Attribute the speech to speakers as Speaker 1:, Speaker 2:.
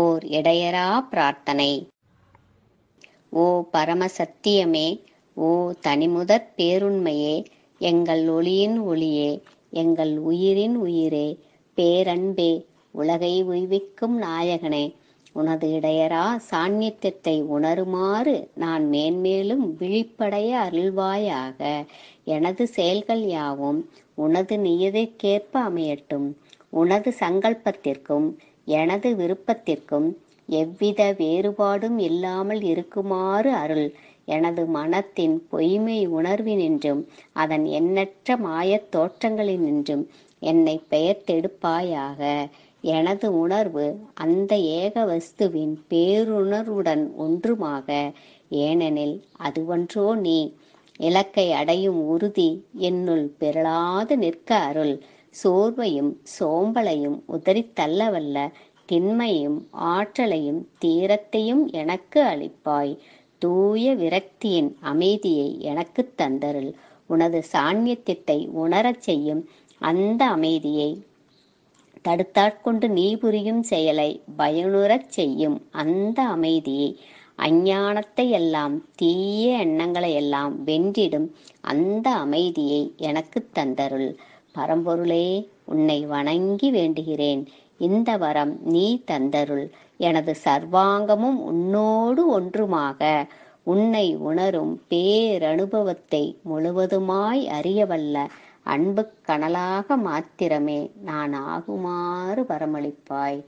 Speaker 1: ஓர் எடையரா பிரார்த்தனை ஓ பரம சத்தியமே ஓ தனிமுதற் பேருண்மையே எங்கள் ஒளியின் ஒளியே எங்கள் உயிரின் உயிரே பேரன்பே உலகை உய்விக்கும் நாயகனே உனது இடையரா சாநித்தியத்தை உணருமாறு நான் மேன்மேலும் விழிப்படைய அருள்வாயாக எனது செயல்கள் யாவும் உனது நியதைக்கேற்ப அமையட்டும் உனது சங்கல்பத்திற்கும் எனது விருப்பத்திற்கும் எவ்வித வேறுபாடும் இல்லாமல் இருக்குமாறு அருள் எனது மனத்தின் பொய்மை உணர்வினின்றும் அதன் எண்ணற்ற மாயத் தோற்றங்களினின்றும் என்னை பெயர்த்தெடுப்பாயாக எனது உணர்வு அந்த ஏக வஸ்துவின் பேருணர்வுடன் ஒன்றுமாக ஏனெனில் அதுவன்றோ நீ இலக்கை அடையும் உறுதி என்னுள் பிறழாது நிற்க அருள் சோர்வையும் சோம்பலையும் உதறித்தள்ளவல்ல திண்மையும் ஆற்றலையும் தீரத்தையும் எனக்கு அளிப்பாய் தூய விரக்தியின் அமைதியை எனக்கு தந்தருள் உனது சாண்யத்தை உணரச் செய்யும் அந்த அமைதியை தடுத்தாட்கொண்டு நீ புரியும் செயலை பயனுறச் செய்யும் அந்த அமைதியை அஞ்ஞானத்தை எல்லாம் தீய எண்ணங்களை எல்லாம் வென்றிடும் அந்த அமைதியை எனக்கு தந்தருள் பரம்பொருளே உன்னை வணங்கி வேண்டுகிறேன் இந்த வரம் நீ தந்தருள் எனது சர்வாங்கமும் உன்னோடு ஒன்றுமாக உன்னை உணரும் பேரனுபவத்தை முழுவதுமாய் அறியவல்ல அன்பு கனலாக மாத்திரமே நான் ஆகுமாறு வரமளிப்பாய்